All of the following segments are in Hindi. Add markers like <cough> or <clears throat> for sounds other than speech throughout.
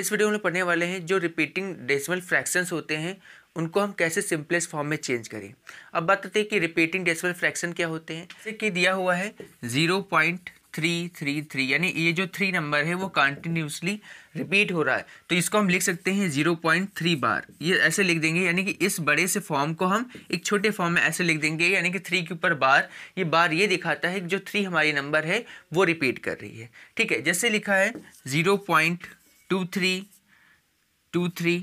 इस वीडियो में पढ़ने वाले हैं जो रिपीटिंग डेसिमल फ्रैक्शंस होते हैं उनको हम कैसे सिंपलेस्ट फॉर्म में चेंज करें अब बात करते हैं कि रिपीटिंग डेसिमल फ्रैक्शन क्या होते हैं जैसे कि दिया हुआ है zero point three three three यानी ये जो थ्री नंबर है वो कंटिन्यूसली रिपीट हो रहा है तो इसको हम लिख सकते हैं जीरो पॉइंट थ्री बार ये ऐसे लिख देंगे यानी कि इस बड़े से फॉर्म को हम एक छोटे फॉर्म में ऐसे लिख देंगे यानी कि थ्री के ऊपर बार ये बार ये दिखाता है कि जो थ्री हमारी नंबर है वो रिपीट कर रही है ठीक है जैसे लिखा है zero point two three two three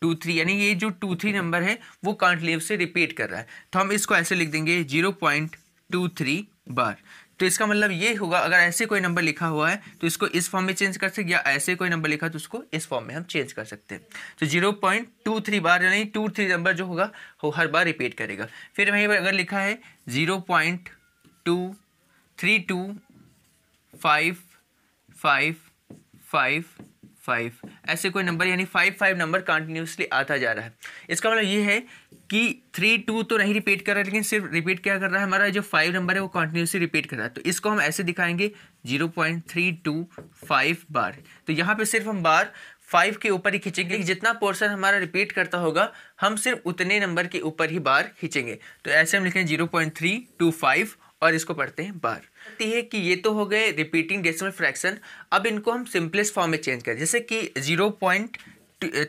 two three यानी ये जो टू थ्री नंबर है वो लेव से रिपीट कर रहा है तो हम इसको ऐसे लिख देंगे जीरो पॉइंट टू थ्री बार तो इसका मतलब ये होगा अगर ऐसे कोई नंबर लिखा हुआ है तो इसको इस फॉर्म में चेंज कर सकते या ऐसे कोई नंबर लिखा तो उसको इस फॉर्म में हम चेंज कर सकते हैं तो zero point two three bar यानी टू थ्री नंबर जो होगा वो हर बार रिपीट करेगा फिर वहीं पर अगर लिखा है zero point two three two five five five five ऐसे कोई नंबर यानी फाइव फाइव नंबर कंटिन्यूसली आता जा रहा है इसका मतलब ये है कि थ्री टू तो नहीं रिपीट कर रहा है लेकिन सिर्फ रिपीट क्या कर रहा है हमारा जो फाइव नंबर है वो कंटिन्यूसली रिपीट कर रहा है तो इसको हम ऐसे दिखाएंगे zero point three two five bar तो यहाँ पे सिर्फ हम बार फाइव के ऊपर ही खींचेंगे जितना पोर्शन हमारा रिपीट करता होगा हम सिर्फ उतने नंबर के ऊपर ही बार खींचेंगे तो ऐसे हम लिखें zero point three two five और इसको पढ़ते हैं बार है कि ये तो हो गए रिपीटिंग डेसिमल फ्रैक्शन अब इनको हम सिंपलेस्ट फॉर्म में चेंज करें जैसे कि जीरो पॉइंट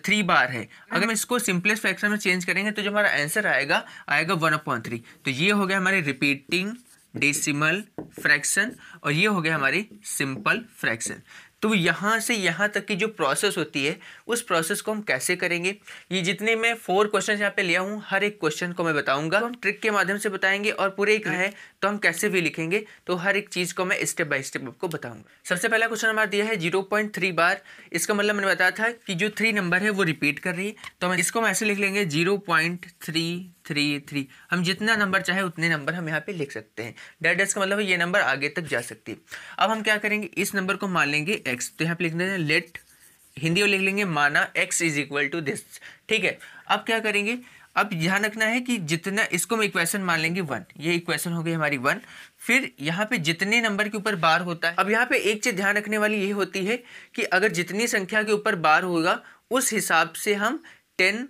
थ्री बार है अगर हम इसको सिंपलेस्ट फ्रैक्शन में चेंज करेंगे तो जो हमारा आंसर आएगा आएगा वन अपॉइंट थ्री तो ये हो गया हमारे रिपीटिंग डेसिमल फ्रैक्शन और ये हो गया हमारे सिंपल फ्रैक्शन तो यहाँ से यहाँ तक की जो प्रोसेस होती है उस प्रोसेस को हम कैसे करेंगे ये जितने मैं फोर क्वेश्चन यहाँ पे लिया हूँ हर एक क्वेश्चन को मैं बताऊंगा तो हम ट्रिक के माध्यम से बताएंगे और पूरे एक है तो हम कैसे भी लिखेंगे तो हर एक चीज़ को मैं स्टेप बाई स्टेप आपको बताऊंगा सबसे पहला क्वेश्चन हमारा दिया है जीरो पॉइंट थ्री बार इसका मतलब मैंने बताया था कि जो थ्री नंबर है वो रिपीट कर रही है तो हम इसको हम ऐसे लिख लेंगे zero point three three three हम जितना नंबर चाहे उतने नंबर हम यहाँ पे लिख सकते हैं डेड डेस का मतलब ये नंबर आगे तक जा सकती है अब हम क्या करेंगे इस नंबर को मान लेंगे एक्स तो यहाँ पे लिख देना लेट हिंदी में लिख लेंगे माना x is equal to this ठीक है अब क्या करेंगे अब ध्यान रखना है कि जितना इसको हम इक्वेशन मान लेंगे वन ये इक्वेशन हो गई हमारी वन फिर यहाँ पे जितने नंबर के ऊपर बार होता है अब यहाँ पे एक चीज़ ध्यान रखने वाली ये होती है कि अगर जितनी संख्या के ऊपर बार होगा उस हिसाब से हम ten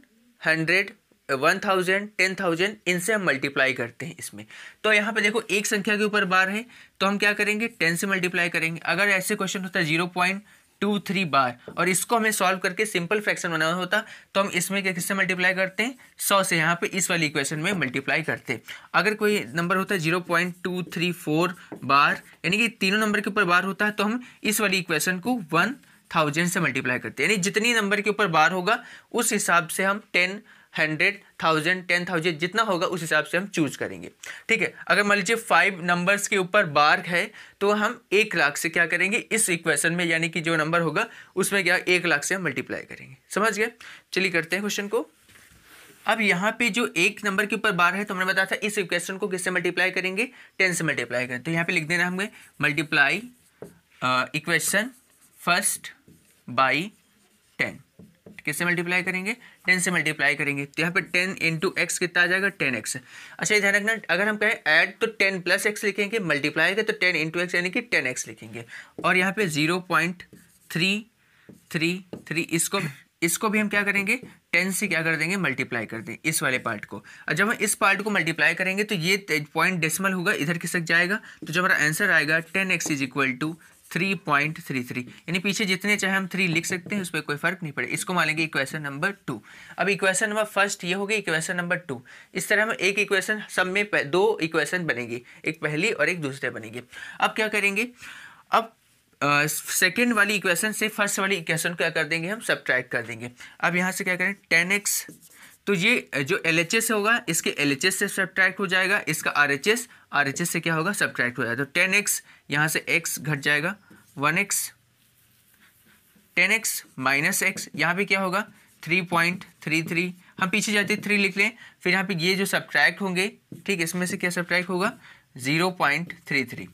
hundred one thousand ten thousand इनसे हम मल्टीप्लाई करते हैं इसमें तो यहाँ पे देखो एक संख्या के ऊपर बार है तो हम क्या करेंगे टेन से मल्टीप्लाई करेंगे अगर ऐसे क्वेश्चन होता है zero point two three bar और इसको हमें सॉल्व करके सिंपल फ्रैक्शन बनाना होता तो हम इसमें क्या किससे मल्टीप्लाई करते हैं सौ से यहाँ पे इस वाली इक्वेशन में मल्टीप्लाई करते हैं अगर कोई नंबर होता है zero point two three four bar यानी कि तीनों नंबर के ऊपर बार होता है तो हम इस वाली इक्वेशन को वन थाउजेंड से मल्टीप्लाई करते हैं यानी जितनी नंबर के ऊपर बार होगा उस हिसाब से हम ten hundred thousand ten thousand जितना होगा उस हिसाब से हम चूज करेंगे ठीक है अगर मान लीजिए फाइव नंबर्स के ऊपर बार है तो हम एक लाख से क्या करेंगे इस इक्वेशन में यानी कि जो नंबर होगा उसमें क्या एक लाख से हम मल्टीप्लाई करेंगे समझ गए चलिए करते हैं क्वेश्चन को अब यहाँ पे जो एक नंबर के ऊपर बार है तो हमने बताया था इस इक्वेशन को किससे मल्टीप्लाई करेंगे टेन से मल्टीप्लाई करें तो यहाँ पे लिख देना हमें multiply equation first by ten किससे मल्टीप्लाई करेंगे टेन से मल्टीप्लाई करेंगे तो यहाँ पे टेन इंटू एक्स कितना आ जाएगा टेन एक्स अच्छा ध्यान रखना अगर हम कहें ऐड तो टेन प्लस एक्स लिखेंगे मल्टीप्लाई के तो टेन इंटू एक्स यानी कि टेन एक्स लिखेंगे और यहाँ पे zero point three three three इसको इसको भी हम क्या करेंगे टेन से क्या कर देंगे मल्टीप्लाई कर देंगे इस वाले पार्ट को और जब हम इस पार्ट को मल्टीप्लाई करेंगे तो ये पॉइंट डेसिमल होगा इधर खिसक जाएगा तो जब हमारा आंसर आएगा ten x is equal to three point three three यानी पीछे जितने चाहे हम थ्री लिख सकते हैं उस पर कोई फर्क नहीं पड़े इसको मानेंगे इक्वेशन नंबर टू अब इक्वेशन नंबर फर्स्ट ये हो इक्वेशन नंबर टू इस तरह हम एक इक्वेशन सब में दो इक्वेशन बनेगी एक पहली और एक दूसरे बनेगी अब क्या करेंगे अब सेकेंड uh, वाली इक्वेशन से फर्स्ट वाली इक्वेशन क्या कर देंगे हम सब कर देंगे अब यहाँ से क्या करें टेन एक्स तो ये जो एल एच एस होगा इसके एल एच एस से सब हो जाएगा इसका R H S R H S से क्या होगा सब्ट्रैक्ट हो जाएगा तो टेन एक्स यहाँ से x घट जाएगा one x ten x minus x यहाँ भी क्या होगा थ्री पॉइंट थ्री थ्री हम पीछे जाते थ्री लिख लें फिर यहाँ पे ये जो सब्ट्रैक्ट होंगे ठीक इसमें से क्या सब्ट्रैक्ट होगा ज़ीरो पॉइंट थ्री थ्री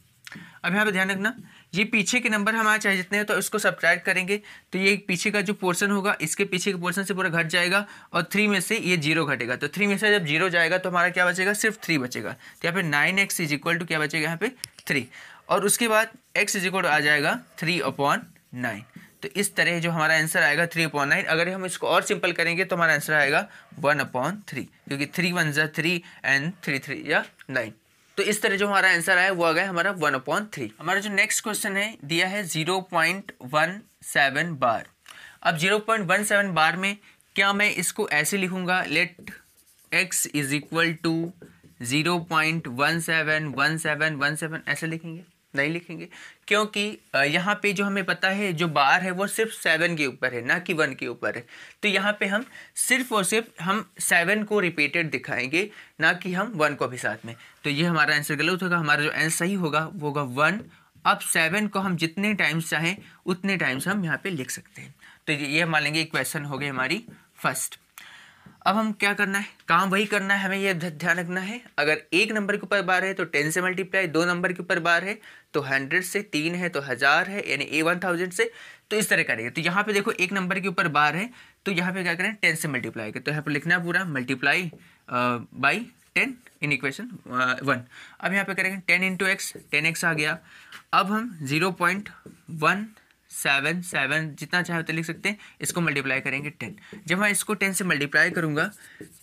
अब यहाँ पे ध्यान रखना ये पीछे के नंबर हमारे चाहे जितने हैं तो इसको सब्ट्रैक्ट करेंगे तो ये पीछे का जो पोर्सन होगा इसके पीछे के पोर्सन से पूरा घट जाएगा और थ्री में से ये जीरो घटेगा तो थ्री में से जब जीरो जाएगा तो हमारा क्या बचेगा सिर्फ थ्री बचेगा तो यहाँ पे nine x is equal to क्या बचेगा यहाँ पे थ्री और उसके बाद एक्स इज इक्वल टू आ जाएगा थ्री अपॉन नाइन तो इस तरह जो हमारा आंसर आएगा थ्री अपॉन नाइन अगर हम इसको और सिंपल करेंगे तो हमारा आंसर आएगा वन अपॉन थ्री क्योंकि थ्री वन ज़ा थ्री एंड थ्री थ्री या नाइन तो इस तरह जो हमारा आंसर आया वो आ गया हमारा वन अपॉन थ्री हमारा जो नेक्स्ट क्वेश्चन है दिया है जीरो पॉइंट वन सेवन बार अब zero point one seven bar में क्या मैं इसको ऐसे लिखूंगा let x is equal to zero point one seven one seven one seven ऐसे लिखेंगे नहीं लिखेंगे क्योंकि यहाँ पे जो हमें पता है जो बार है वो सिर्फ सेवन के ऊपर है ना कि वन के ऊपर है तो यहाँ पे हम सिर्फ और सिर्फ हम सेवन को रिपीटेड दिखाएंगे ना कि हम वन को भी साथ में तो ये हमारा आंसर गलत होगा हमारा जो आंसर सही होगा वो होगा वन अब सेवन को हम जितने टाइम्स चाहें उतने टाइम्स हम यहाँ पे लिख सकते हैं तो ये हम मान लेंगे क्वेश्चन हो गई हमारी फर्स्ट अब हम क्या करना है काम वही करना है हमें ये ध्यान रखना है अगर एक नंबर के ऊपर बार है तो टेन से मल्टीप्लाई दो नंबर के ऊपर बार है तो हंड्रेड से तीन है तो हज़ार है यानी ए वन थाउजेंड से तो इस तरह करेंगे तो यहाँ पे देखो एक नंबर के ऊपर बार है तो यहाँ पे क्या करें टेन से मल्टीप्लाई करें तो यहाँ पर लिखना है पूरा multiply by ten in equation one अब यहाँ पे करेंगे ten into x ten x आ गया अब हम zero point one seven seven जितना चाहे उतना लिख सकते हैं इसको मल्टीप्लाई करेंगे टेन जब मैं इसको टेन से मल्टीप्लाई करूंगा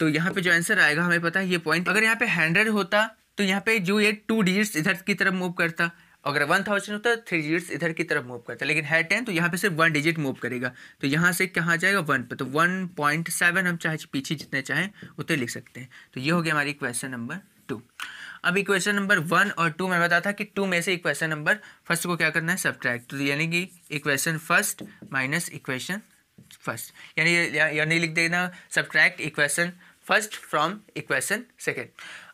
तो यहाँ पे जो आंसर आएगा हमें पता है ये पॉइंट अगर यहाँ पे हंड्रेड होता तो यहाँ पे जो ये टू डिजिट्स इधर की तरफ मूव करता अगर वन थाउजेंड होता है थ्री डिजिट्स इधर की तरफ मूव करता लेकिन है टेन तो यहाँ पे सिर्फ वन डिजिट मूव करेगा तो यहाँ से कहाँ जाएगा वन पे तो वन पॉइंट सेवन हम चाहे पीछे जितने चाहें उतने लिख सकते हैं तो ये हो गया हमारी क्वेश्चन नंबर टू अब इक्वेशन नंबर वन और टू में बताया था कि टू में से इक्वेशन नंबर फर्स्ट को क्या करना है सब्ट्रैक्ट तो यानी कि equation first minus equation first यानी यानी लिख देना subtract equation first from equation second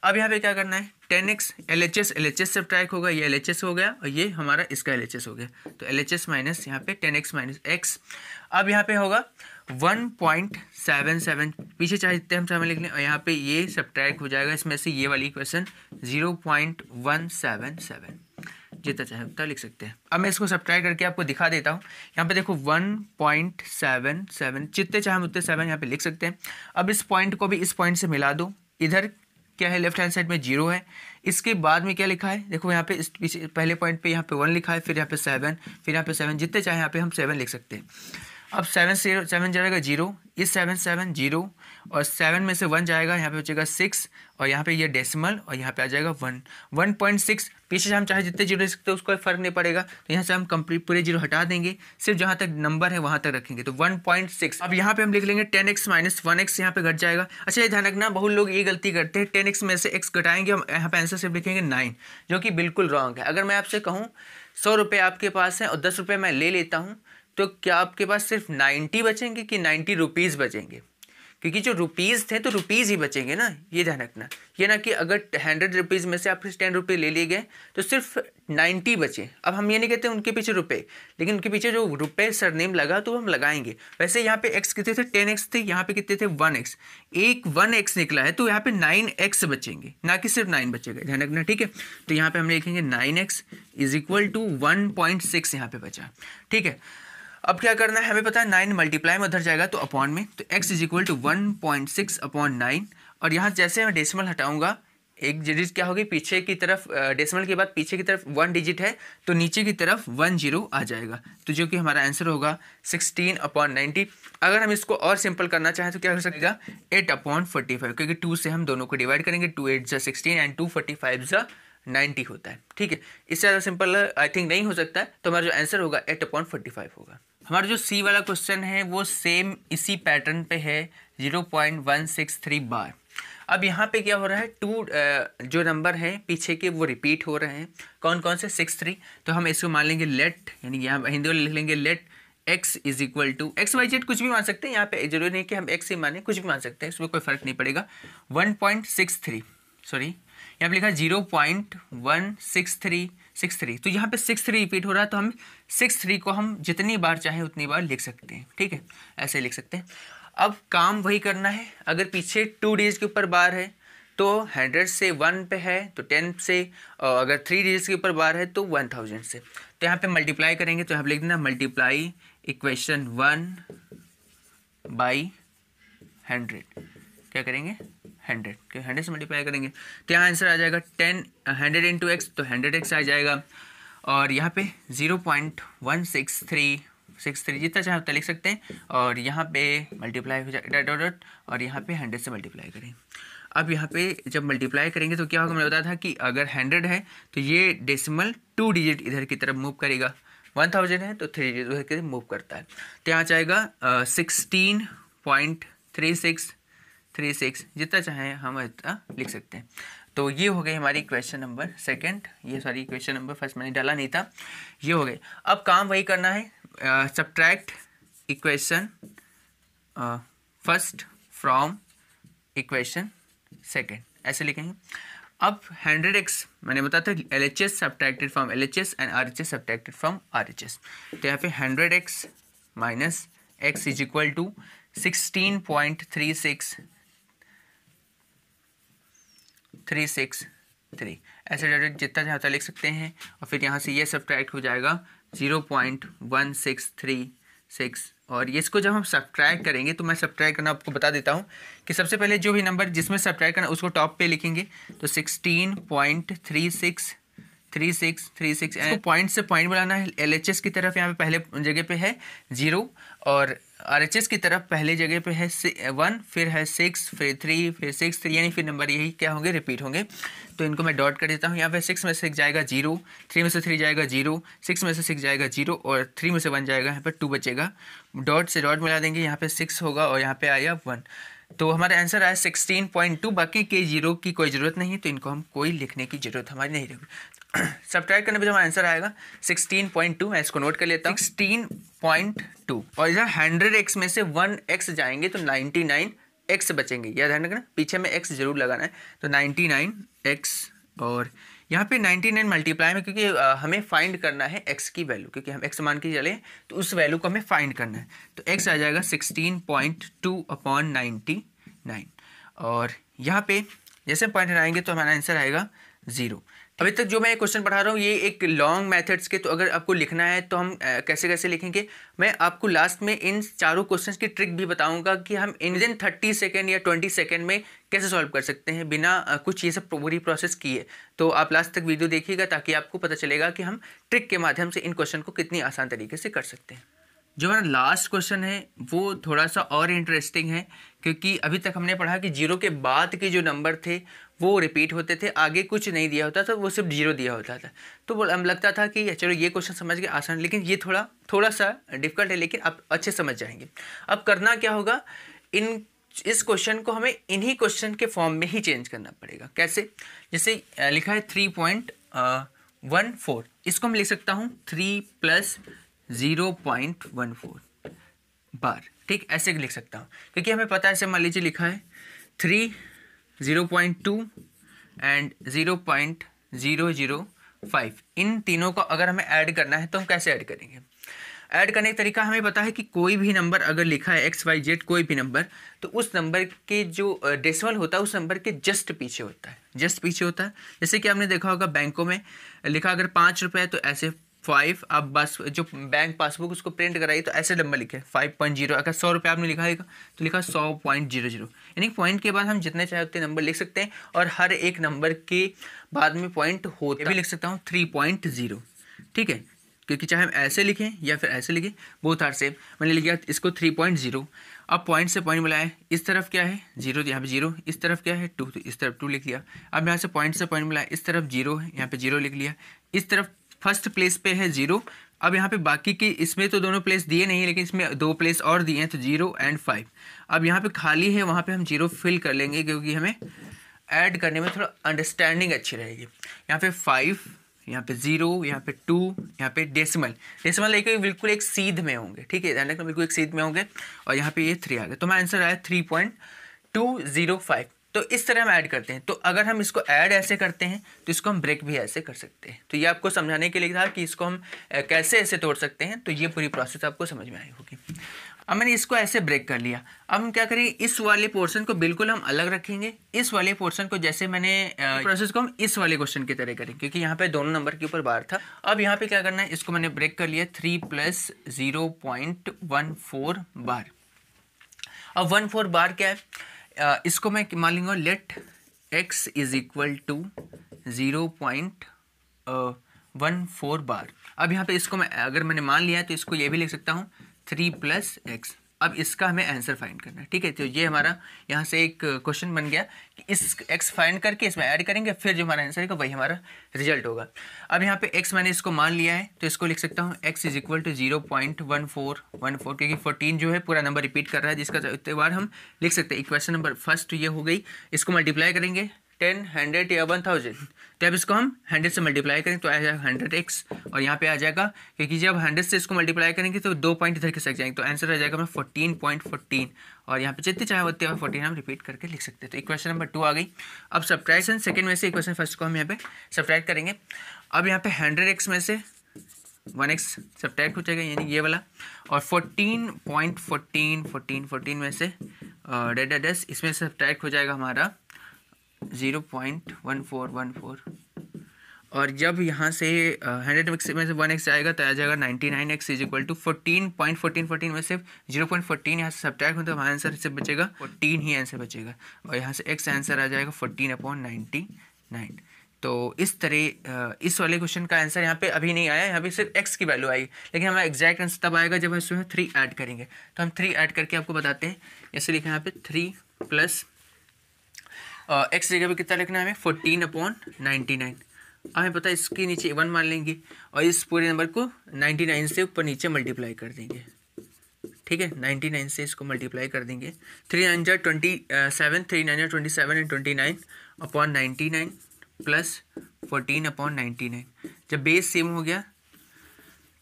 अब यहाँ पे क्या करना है ten x L H S L H S से ट्रैक होगा ये एल एच एस हो गया और ये हमारा इसका एल एच एस हो गया तो एल एच एस माइनस यहाँ पे टेन एक्स माइनस एक्स अब यहाँ पे होगा वन पॉइंट सेवन सेवन पीछे चाहे जितने हम समय लिख लें और यहाँ पे ये सब ट्रैक हो जाएगा इसमें से ये वाली question zero point one seven seven जितना चाहे उतना लिख सकते हैं अब मैं इसको सब करके आपको दिखा देता हूँ यहाँ पे देखो वन पॉइंट सेवन सेवन जितने चाहे हम उतने सेवन यहाँ पे लिख सकते हैं अब इस पॉइंट को भी इस पॉइंट से मिला दो इधर क्या है लेफ्ट हैंड साइड में जीरो है इसके बाद में क्या लिखा है देखो यहाँ पे इस पहले पॉइंट पे यहाँ पे वन लिखा है फिर यहाँ पे सेवन फिर यहाँ पे सेवन जितने चाहे यहाँ पे हम सेवन लिख सकते हैं अब सेवन से सेवन जाएगा जीरो इस सेवन सेवन जीरो और सेवन में से वन जाएगा यहाँ पे बचेगा सिक्स और यहाँ पे ये डेसिमल और यहाँ पे आ जाएगा वन वन पॉइंट सिक्स पीछे से हम चाहे जितने जीरो सकते हैं उसको फर्क नहीं पड़ेगा तो यहाँ से हम कंप्लीट पूरे जीरो हटा देंगे सिर्फ जहाँ तक नंबर है वहाँ तक रखेंगे तो वन पॉइंट सिक्स अब यहाँ पे हम लिख लेंगे ten x minus one x यहाँ पे घट जाएगा अच्छा ये ध्यान रखना बहुत लोग ये गलती करते हैं टेन एक्स में से एक्स घटाएंगे हम यहाँ पर आंसर सिर्फ लिखेंगे नाइन जो कि बिल्कुल रॉन्ग है अगर मैं आपसे कहूँ सौ रुपये आपके पास है और दस रुपये मैं ले लेता हूँ तो क्या आपके पास सिर्फ नाइन्टी बचेंगे कि नाइन्टी रुपीज़ बचेंगे क्योंकि जो रुपीज़ थे तो रुपीज़ ही बचेंगे ना ये ध्यान रखना ये ना कि अगर हंड्रेड रुपीज़ में से आप टेन रुपये ले लिए गए तो सिर्फ नाइन्टी बचे अब हम ये नहीं कहते उनके पीछे रुपये लेकिन उनके पीछे जो रुपये सरनेम लगा तो हम लगाएंगे वैसे यहाँ पे एक्स कितने थे टेन एक्स थे यहाँ पे कितने थे वन एक्स एक वन एक्स निकला है तो यहाँ पे नाइन एक्स बचेंगे ना कि सिर्फ नाइन बचेगा ध्यान रखना ठीक है तो यहाँ पे हम लिखेंगे nine x is equal to one point six यहाँ पे बचा ठीक है अब क्या करना है हमें पता है नाइन मल्टीप्लाई में उधर जाएगा तो अपॉन में तो x is equal to one point six upon nine और यहाँ जैसे मैं डेसिमल हटाऊंगा एक डिजिट क्या होगी पीछे की तरफ डेसिमल के बाद पीछे की तरफ वन डिजिट है तो नीचे की तरफ वन जीरो आ जाएगा तो जो कि हमारा आंसर होगा सिक्सटीन अपॉन नाइन्टी अगर हम इसको और सिंपल करना चाहें तो क्या हो सकेगा एट अपॉन फोर्टी फाइव क्योंकि टू से हम दोनों को डिवाइड करेंगे टू एट जो sixteen and two forty five ज नाइन्टी होता है ठीक है इससे ज़्यादा सिंपल आई थिंक नहीं हो सकता है तो हमारा जो आंसर होगा एट अपॉन फोर्टी फाइव होगा हमारा जो सी वाला क्वेश्चन है वो सेम इसी पैटर्न पे है zero point one six three बार अब यहाँ पे क्या हो रहा है टू uh, जो नंबर है पीछे के वो रिपीट हो रहे हैं कौन कौन से सिक्स थ्री तो हम इसको मान लेंगे लेट यानी यहाँ हिंदी में लिख लेंगे let x is equal to x y z कुछ भी मान सकते हैं यहाँ पे जरूरी नहीं कि हम एक्स ही माने कुछ भी मान सकते हैं इसमें कोई फर्क नहीं पड़ेगा one point six three sorry यहाँ पर लिखा zero point one six three six three तो यहाँ पे सिक्स थ्री रिपीट हो रहा है तो हम सिक्स थ्री को हम जितनी बार चाहें उतनी बार लिख सकते हैं ठीक है ऐसे लिख सकते हैं अब काम वही करना है अगर पीछे टू डिजिट के ऊपर बार है तो हंड्रेड से वन पे है तो टेन से और अगर थ्री डिजिट के ऊपर बार है तो वन थाउजेंड से तो यहाँ पे मल्टीप्लाई करेंगे तो यहाँ लिख देना multiply equation one by hundred क्या करेंगे हंड्रेड के हंड्रेड से मल्टीप्लाई करेंगे तो यहाँ आंसर आ जाएगा टेन हंड्रेड इंटू एक्स तो हंड्रेड एक्स आ जाएगा और यहाँ पे zero point one six three six three जितना चाहे उतना लिख सकते हैं और यहाँ पे मल्टीप्लाई हो जाएगा डॉट डॉट और यहाँ पे हंड्रेड से मल्टीप्लाई करें अब यहाँ पे जब मल्टीप्लाई करेंगे तो क्या होगा मैंने बताया था कि अगर हंड्रेड है तो ये डेसिमल टू डिजिट इधर की तरफ मूव करेगा वन थाउजेंड है तो थ्री डिजिट उधर की तरफ मूव करता है तो यहाँ जाएगा sixteen point three six three six जितना चाहें हम इतना लिख सकते हैं तो ये हो गई हमारी क्वेश्चन नंबर सेकंड ये सॉरी क्वेश्चन नंबर फर्स्ट मैंने डाला नहीं था ये हो गए अब काम वही करना है subtract equation first from equation second ऐसे लिखेंगे अब हंड्रेड एक्स मैंने बताया था L H S subtracted from L H S and R H S subtracted from R H S तो यहाँ पे hundred x minus x is equal to sixteen point three six three six three ऐसे डायरेक्ट जितना चाहता तो लिख सकते हैं और फिर यहाँ से ये सब्ट्रैक्ट हो जाएगा zero point one six three six और ये इसको जब हम सब्ट्रैक्ट करेंगे तो मैं सब्ट्रैक्ट करना आपको बता देता हूँ कि सबसे पहले जो भी नंबर जिसमें सब्ट्रैक्ट करना उसको टॉप पे लिखेंगे तो sixteen point three six three six three six point से पॉइंट बनाना है एल की तरफ यहाँ पे पहले जगह पे है जीरो और आरएचएस की तरफ पहली जगह पे है वन फिर है सिक्स फिर थ्री फिर सिक्स थ्री यानी फिर नंबर यही क्या होंगे रिपीट होंगे तो इनको मैं डॉट कर देता हूँ यहाँ पे सिक्स में से सिक्स जाएगा जीरो थ्री में से थ्री जाएगा जीरो सिक्स में से सिक्स जाएगा जीरो और थ्री में से वन जाएगा यहाँ पर टू बचेगा डॉट से डॉट मिला देंगे यहाँ पर सिक्स होगा और यहाँ पे आया वन तो हमारा आंसर आया सिक्सटीन पॉइंट टू बाकी के जीरो की कोई ज़रूरत नहीं तो इनको हम कोई लिखने की ज़रूरत हमारी नहीं रहेगी सब्ट्रैक्ट <clears throat> करने पे जो हमारा आंसर आएगा सिक्सटीन पॉइंट टू मैं इसको नोट कर लेता हूँ सिक्सटीन पॉइंट टू और इधर हंड्रेड एक्स में से वन एक्स जाएंगे तो नाइन्टी नाइन एक्स बचेंगे यह ध्यान रखना पीछे में एक्स जरूर लगाना है तो नाइन्टी नाइन एक्स और यहाँ पे 99 मल्टीप्लाई में क्योंकि हमें फाइंड करना है एक्स की वैल्यू क्योंकि हम एक्स मान के चले तो उस वैल्यू को हमें फाइंड करना है तो एक्स आ जाएगा 16.2 अपॉन नाइन्टी और यहाँ पे जैसे पॉइंट आएंगे तो हमारा आंसर आएगा ज़ीरो अभी तक जो मैं क्वेश्चन पढ़ा रहा हूँ ये एक लॉन्ग मेथड्स के तो अगर आपको लिखना है तो हम कैसे कैसे लिखेंगे मैं आपको लास्ट में इन चारों क्वेश्चंस की ट्रिक भी बताऊंगा कि हम इन दिन थर्टी सेकेंड या ट्वेंटी सेकेंड में कैसे सॉल्व कर सकते हैं बिना कुछ ये सब पूरी प्रोसेस किए तो आप लास्ट तक वीडियो देखिएगा ताकि आपको पता चलेगा कि हम ट्रिक के माध्यम से इन क्वेश्चन को कितनी आसान तरीके से कर सकते हैं जो हमारा लास्ट क्वेश्चन है वो थोड़ा सा और इंटरेस्टिंग है क्योंकि अभी तक हमने पढ़ा कि जीरो के बाद के जो नंबर थे वो रिपीट होते थे आगे कुछ नहीं दिया होता था वो सिर्फ जीरो दिया होता था तो हम लगता था कि चलो ये क्वेश्चन समझ के आसान लेकिन ये थोड़ा थोड़ा सा डिफिकल्ट है लेकिन आप अच्छे समझ जाएंगे अब करना क्या होगा इन इस क्वेश्चन को हमें इन्हीं क्वेश्चन के फॉर्म में ही चेंज करना पड़ेगा कैसे जैसे लिखा है थ्री पॉइंट वन फोर इसको मैं लिख सकता हूँ three plus zero point one four बार ठीक ऐसे लिख सकता हूँ क्योंकि हमें पता है ऐसे मान लीजिए लिखा है three zero point two and zero point zero zero five इन तीनों को अगर हमें ऐड करना है तो हम कैसे ऐड करेंगे ऐड करने का तरीका हमें पता है कि कोई भी नंबर अगर लिखा है एक्स वाई जेड कोई भी नंबर तो उस नंबर के जो डेसिमल होता है उस नंबर के जस्ट पीछे होता है जस्ट पीछे होता है जैसे कि आपने देखा होगा बैंकों में लिखा अगर पाँच रुपये तो ऐसे फाइव आप बस जो बैंक पासबुक उसको प्रिंट कराइए तो ऐसे नंबर लिखे फाइव पॉइंट जीरो अगर सौ रुपये आपने लिखा लिखा तो लिखा सौ पॉइंट जीरो जीरो यानी पॉइंट के बाद हम जितने चाहे उतने नंबर लिख सकते हैं और हर एक नंबर के बाद में पॉइंट होते भी लिख सकता हूँ थ्री पॉइंट जीरो ठीक है क्योंकि चाहे हम ऐसे लिखें या फिर ऐसे लिखें बहुत आर सेम मैंने लिखा इसको थ्री पॉइंट जीरो अब पॉइंट से पॉइंट मिलाएं इस तरफ क्या है जीरो तो यहाँ पे जीरो इस तरफ क्या है टू तो इस तरफ टू लिख लिया अब यहाँ से पॉइंट से पॉइंट मिलाएं इस तरफ जीरो है यहाँ पे जीरो लिख लिया इस तरफ फर्स्ट प्लेस पे है जीरो अब यहाँ पे बाकी की इसमें तो दोनों प्लेस दिए नहीं लेकिन इसमें दो प्लेस और दिए हैं तो जीरो एंड फाइव अब यहाँ पे खाली है वहाँ पे हम जीरो फिल कर लेंगे क्योंकि हमें ऐड करने में थोड़ा अंडरस्टैंडिंग अच्छी रहेगी यहाँ पे फाइव यहाँ पे जीरो यहाँ पे टू यहाँ पे डेसिमल डेसिमल लेके बिल्कुल एक सीध में होंगे ठीक है बिल्कुल एक सीध में होंगे और यहाँ पे ये थ्री आ गए तो मैं आंसर आया three point two zero five तो इस तरह हम ऐड करते हैं तो अगर हम इसको ऐड ऐसे करते हैं तो इसको हम ब्रेक भी ऐसे कर सकते हैं तो ये आपको समझाने के लिए था कि इसको हम कैसे ऐसे तोड़ सकते हैं तो ये पूरी प्रोसेस आपको समझ में आई होगी अब मैंने इसको ऐसे ब्रेक कर लिया अब हम क्या करेंगे इस वाले पोर्शन को बिल्कुल हम अलग रखेंगे इस वाले पोर्शन को जैसे मैंने प्रोसेस को हम इस वाले क्वेश्चन की तरह करेंगे क्योंकि यहाँ पे दोनों नंबर के ऊपर बार था अब यहाँ पे क्या करना है इसको मैंने ब्रेक कर लिया three plus zero point one four बार अब वन फोर बार क्या है इसको मैं मान लूंगा let x is equal to zero point one four बार अब यहाँ पे इसको मैं अगर मैंने मान लिया है तो इसको ये भी लिख सकता हूँ थ्री प्लस एक्स अब इसका हमें आंसर फाइंड करना है ठीक है तो ये हमारा यहाँ से एक क्वेश्चन बन गया कि इस एक्स फाइंड करके इसमें ऐड करेंगे फिर जो हमारा आंसर है वही हमारा रिजल्ट होगा अब यहाँ पे एक्स मैंने इसको मान लिया है तो इसको लिख सकता हूँ x is equal to zero point one four one four क्योंकि फोर्टीन जो है पूरा नंबर रिपीट कर रहा है जिसका बार हम लिख सकते हैं इक्वेशन नंबर फर्स्ट ये हो गई इसको मल्टीप्लाई करेंगे टेन हंड्रेड या वन थाउजेंड तो अब इसको हम हंड्रेड से मल्टीप्लाई करेंगे तो आ जाएगा हंड्रेड एक्स और यहाँ पे आ जाएगा क्योंकि जब हंड्रेड से इसको मल्टीप्लाई करेंगे तो दो पॉइंट इधर के सक जाएंगे तो आंसर आ जाएगा हमें फोर्टीन पॉइंट फोर्टीन और यहाँ पे जितने चाहे होते हैं फोर्टीन हम रिपीट करके लिख सकते हैं तो इक्वेशन नंबर टू आ गई अब सब्ट्रैक्शन सेकेंड में से इक्वेशन फर्स्ट को हम यहाँ पे सब्ट्रैक्ट करेंगे अब यहाँ पे हंड्रेड एक्स में से वन एक्स सब्ट्रैक्ट हो जाएगा यानी ये वाला और fourteen point fourteen fourteen fourteen में से डेड एडेस इसमें सब्ट्रैक्ट हो जाएगा हमारा zero point one four one four और जब यहाँ से हंड्रेड uh, में से वन एक्स आएगा तो आ जाएगा ninety nine x is equal to fourteen point fourteen fourteen में से जीरो पॉइंट फोर्टीन यहाँ से सब्ट्रैक्ट हो तो हमारा आंसर इससे बचेगा फोर्टीन ही आंसर बचेगा और यहाँ से एक्स आंसर आ जाएगा फोर्टीन अपॉन नाइन्टी नाइन तो इस तरह इस वाले क्वेश्चन का आंसर यहाँ पे अभी नहीं आया यहाँ पे सिर्फ एक्स की वैल्यू आई लेकिन हमारा एग्जैक्ट आंसर तब आएगा जब हम इसमें थ्री ऐड करेंगे तो हम थ्री ऐड करके आपको बताते हैं जैसे लिखा यहाँ पे थ्री प्लस एक्स जगह पे कितना लिखना है हमें फोर्टीन अपॉन नाइन्टी नाइन हमें पता है इसके नीचे वन मान लेंगे और इस पूरे नंबर को नाइन्टी नाइन से ऊपर नीचे मल्टीप्लाई कर देंगे ठीक है नाइन्टी नाइन से इसको मल्टीप्लाई कर देंगे थ्री नाइन जो ट्वेंटी सेवन थ्री नाइन जो twenty seven and twenty nine upon ninety nine plus fourteen upon ninety nine जब बेस सेम हो गया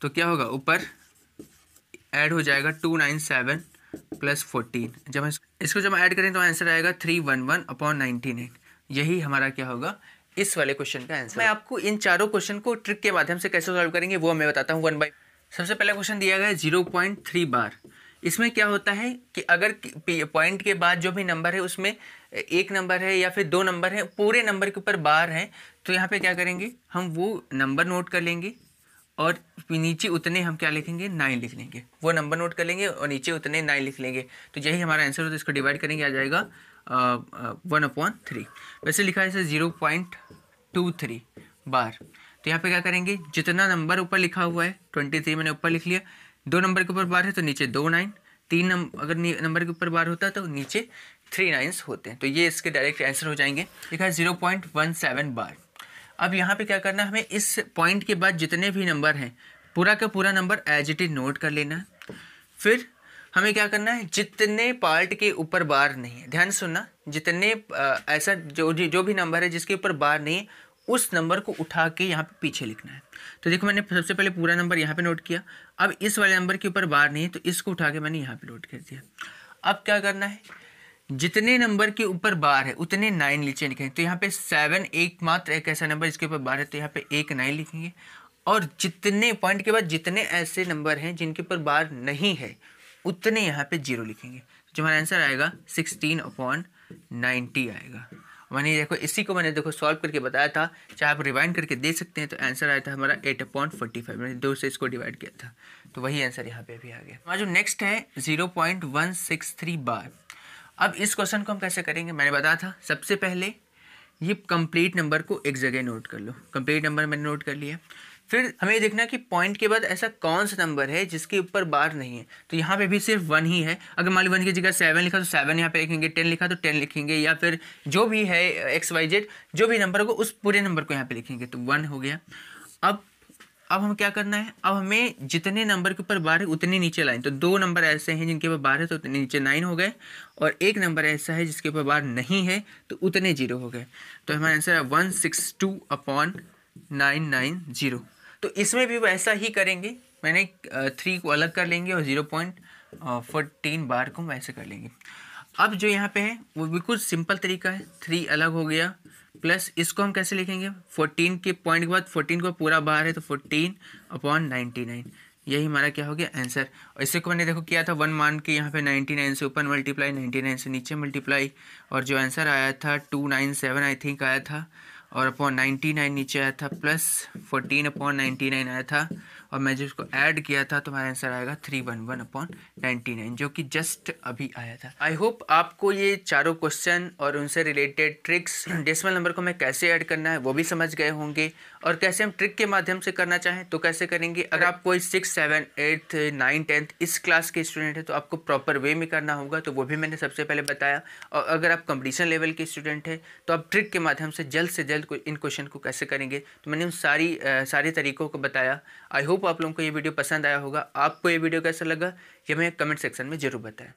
तो क्या होगा ऊपर ऐड हो जाएगा two nine seven plus fourteen जब इसको जब ऐड करें तो आंसर आएगा three one one upon nineteen eight यही हमारा क्या होगा इस वाले क्वेश्चन का आंसर मैं आपको इन चारों क्वेश्चन को ट्रिक के माध्यम से कैसे सॉल्व करेंगे वो मैं बताता हूँ वन बाई सबसे पहला क्वेश्चन दिया गया है जीरो पॉइंट थ्री बार इसमें क्या होता है कि अगर पॉइंट के बाद जो भी नंबर है उसमें एक नंबर है या फिर दो नंबर है पूरे नंबर के ऊपर बार है तो यहाँ पे क्या करेंगे हम वो नंबर नोट कर लेंगे और नीचे उतने हम क्या लिखेंगे नाइन लिख लेंगे वो नंबर नोट कर लेंगे और नीचे उतने नाइन लिख लेंगे तो यही हमारा आंसर होता है इसको डिवाइड करेंगे आ जाएगा वन अपॉन थ्री वैसे लिखा है ज़ीरो पॉइंट टू थ्री बार तो यहाँ पे क्या करेंगे जितना नंबर ऊपर लिखा हुआ है ट्वेंटी थ्री मैंने ऊपर लिख लिया दो नंबर के ऊपर बार है तो नीचे दो नाइन तीन नंबर अगर नंबर के ऊपर बार होता तो नीचे थ्री नाइन्स होते हैं तो ये इसके डायरेक्ट आंसर हो जाएंगे लिखा है ज़ीरो पॉइंट वन सेवन बार अब यहाँ पे क्या करना है हमें इस पॉइंट के बाद जितने भी नंबर हैं पूरा का पूरा number as it is note कर लेना है फिर हमें क्या करना है जितने पार्ट के ऊपर बार नहीं है ध्यान सुनना जितने ऐसा जो जो भी नंबर है जिसके ऊपर बार नहीं है उस नंबर को उठा के यहाँ पे पीछे लिखना है तो देखो मैंने सबसे पहले पूरा नंबर यहाँ पे नोट किया अब इस वाले नंबर के ऊपर बार नहीं है तो इसको उठा के मैंने यहाँ पे नोट कर दिया अब क्या करना है जितने नंबर के ऊपर बार है उतने नाइन नीचे लिखेंगे तो यहाँ पे सेवन एकमात्र एक ऐसा नंबर जिसके ऊपर बार है तो यहाँ पे एक नाइन लिखेंगे और जितने पॉइंट के बाद जितने ऐसे नंबर हैं जिनके ऊपर बार नहीं है उतने यहाँ पे जीरो लिखेंगे तो जो हमारा आंसर आएगा सिक्सटीन अपॉन नाइन्टी आएगा मैंने देखो इसी को मैंने देखो सॉल्व करके बताया था चाहे आप रिवाइंड करके दे सकते हैं तो आंसर आया था हमारा एट अपॉइंट फोर्टी फाइव मैंने दो से इसको डिवाइड किया था तो वही आंसर यहाँ पे भी आ गया हमारा जो नेक्स्ट है zero point one six three बार अब इस क्वेश्चन को हम कैसे करेंगे मैंने बताया था सबसे पहले ये कंप्लीट नंबर को एक जगह नोट कर लो कंप्लीट नंबर मैंने नोट कर लिया फिर हमें ये देखना कि पॉइंट के बाद ऐसा कौन सा नंबर है जिसके ऊपर बार नहीं है तो यहाँ पे भी सिर्फ वन ही है अगर मान लो वन की जगह सेवन लिखा तो सेवन यहाँ पे लिखेंगे टेन लिखा तो टेन लिखेंगे या फिर जो भी है एक्स वाई जेड जो भी नंबर होगा उस पूरे नंबर को यहाँ पे लिखेंगे तो वन हो गया अब अब हम क्या करना है अब हमें जितने नंबर के ऊपर बारह उतने नीचे लाइन तो दो नंबर ऐसे हैं जिनके ऊपर बारह तो उतने नीचे नाइन हो गए और एक नंबर ऐसा है जिसके ऊपर बारह नहीं है तो उतने जीरो हो गए तो हमारा आंसर है one six two upon nine nine zero तो इसमें भी वैसा ही करेंगे मैंने थ्री को अलग कर लेंगे और ज़ीरो पॉइंट फोर्टीन बार को हम ऐसे कर लेंगे अब जो यहाँ पे है वो बिल्कुल सिंपल तरीका है थ्री अलग हो गया प्लस इसको हम कैसे लिखेंगे फोर्टीन के पॉइंट के बाद फोर्टीन को पूरा बाहर है तो फोर्टीन अपॉन नाइन्टी नाइन यही हमारा क्या हो गया आंसर और इसे को मैंने देखो किया था वन मान के यहाँ पे नाइन्टी नाइन से ऊपर मल्टीप्लाई नाइन्टी नाइन से नीचे मल्टीप्लाई और जो आंसर आया था two nine seven I think आया था और अपॉन नाइन्टी नाइन नीचे आया था plus fourteen upon ninety nine आया था और मैं जो उसको ऐड किया था तो हमारा आंसर आएगा three one one upon ninety nine जो कि जस्ट अभी आया था आई होप आपको ये चारों क्वेश्चन और उनसे रिलेटेड ट्रिक्स डेसिमल नंबर को मैं कैसे ऐड करना है वो भी समझ गए होंगे और कैसे हम ट्रिक के माध्यम से करना चाहें तो कैसे करेंगे अगर आप कोई six seven eighth nine tenth इस क्लास के स्टूडेंट हैं तो आपको प्रॉपर वे में करना होगा तो वो भी मैंने सबसे पहले बताया और अगर आप कंपटीशन लेवल के स्टूडेंट हैं तो आप ट्रिक के माध्यम से जल्द से जल्द इन क्वेश्चन को कैसे करेंगे तो मैंने उन सारी आ, सारे तरीकों को बताया आई होप आप लोगों को ये वीडियो पसंद आया होगा आपको ये वीडियो कैसा लगा ये हमें कमेंट सेक्शन में ज़रूर बताएं